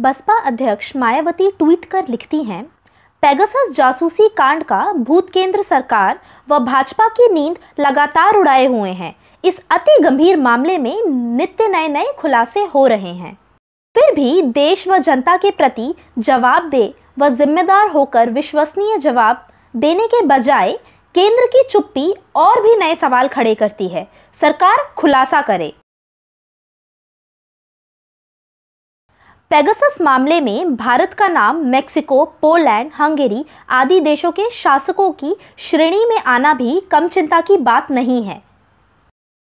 बसपा अध्यक्ष मायावती ट्वीट कर लिखती हैं पेगासस जासूसी कांड का भूत केंद्र सरकार व भाजपा की नींद लगातार उड़ाए हुए हैं इस अति गंभीर मामले में नित्य नए नए खुलासे हो रहे हैं फिर भी देश व जनता के प्रति जवाब दे व जिम्मेदार होकर विश्वसनीय जवाब देने के बजाय केंद्र की चुप्पी और भी नए सवाल खड़े करती है सरकार खुलासा करे पेगासस मामले में भारत का नाम मेक्सिको पोलैंड हंगेरी आदि देशों के शासकों की श्रेणी में आना भी कम चिंता की बात नहीं है